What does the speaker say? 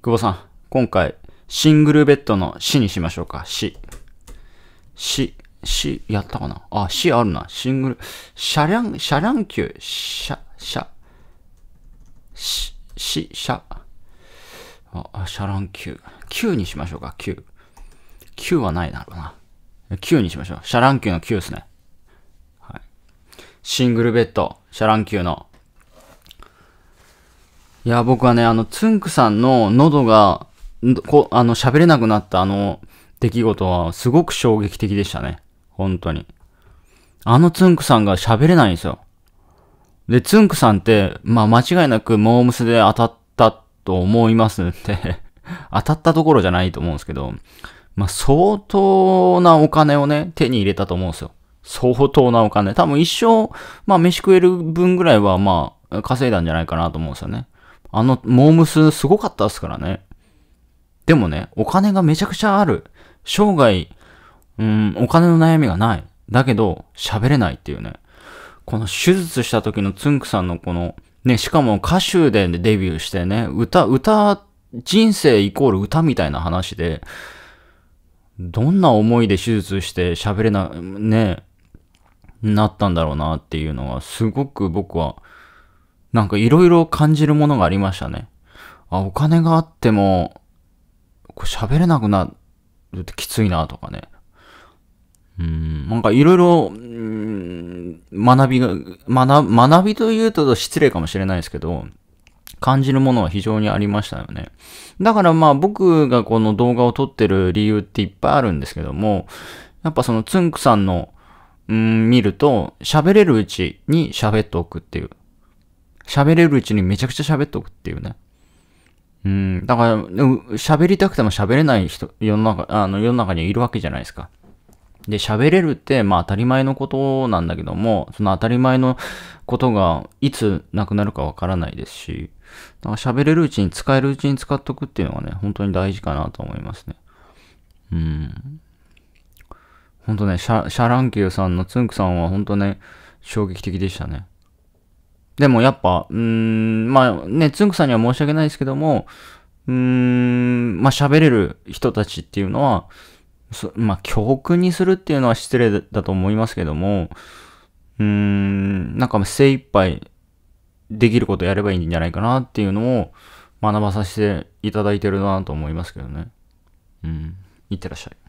久保さん、今回、シングルベッドの死にしましょうか。死。死、死、やったかなあ、死あるな。シングル、シャリャン、シャリャンキシャ、シャ、し、し、シャ。あ、シャラン9。9にしましょうか、9。9はないだろうな。9にしましょう。シャラン9の9ですね。はい。シングルベッド、シャラン9のいや、僕はね、あの、つんくさんの喉が、こあの、喋れなくなったあの、出来事は、すごく衝撃的でしたね。本当に。あのつんくさんが喋れないんですよ。で、つんくさんって、まあ、間違いなく、モームスで当たったと思いますって 当たったところじゃないと思うんですけど、まあ、相当なお金をね、手に入れたと思うんですよ。相当なお金。多分一生、まあ、飯食える分ぐらいは、まあ、稼いだんじゃないかなと思うんですよね。あの、モームスすごかったですからね。でもね、お金がめちゃくちゃある。生涯、うん、お金の悩みがない。だけど、喋れないっていうね。この手術した時のつんくさんのこの、ね、しかも歌手でデビューしてね、歌、歌、人生イコール歌みたいな話で、どんな思いで手術して喋れな、ね、なったんだろうなっていうのは、すごく僕は、なんかいろいろ感じるものがありましたね。あ、お金があっても、喋れなくなるってきついなとかね。うん、なんかいろいろ、学びが、学、学びというと失礼かもしれないですけど、感じるものは非常にありましたよね。だからまあ僕がこの動画を撮ってる理由っていっぱいあるんですけども、やっぱそのつんくさんの、うん、見ると、喋れるうちに喋っておくっていう。喋れるうちにめちゃくちゃ喋っとくっていうね。うん、だから、喋りたくても喋れない人、世の中、あの、世の中にいるわけじゃないですか。で、喋れるって、まあ当たり前のことなんだけども、その当たり前のことがいつなくなるかわからないですし、だから喋れるうちに使えるうちに使っとくっていうのがね、本当に大事かなと思いますね。うん。ほんとね、シャシャランキューさんのつんくさんは本当ね、衝撃的でしたね。でもやっぱ、うーん、まあね、つんくさんには申し訳ないですけども、うーん、まあ喋れる人たちっていうのは、まあ教訓にするっていうのは失礼だと思いますけども、うーん、なんか精一杯できることやればいいんじゃないかなっていうのを学ばさせていただいてるなと思いますけどね。うん、いってらっしゃい。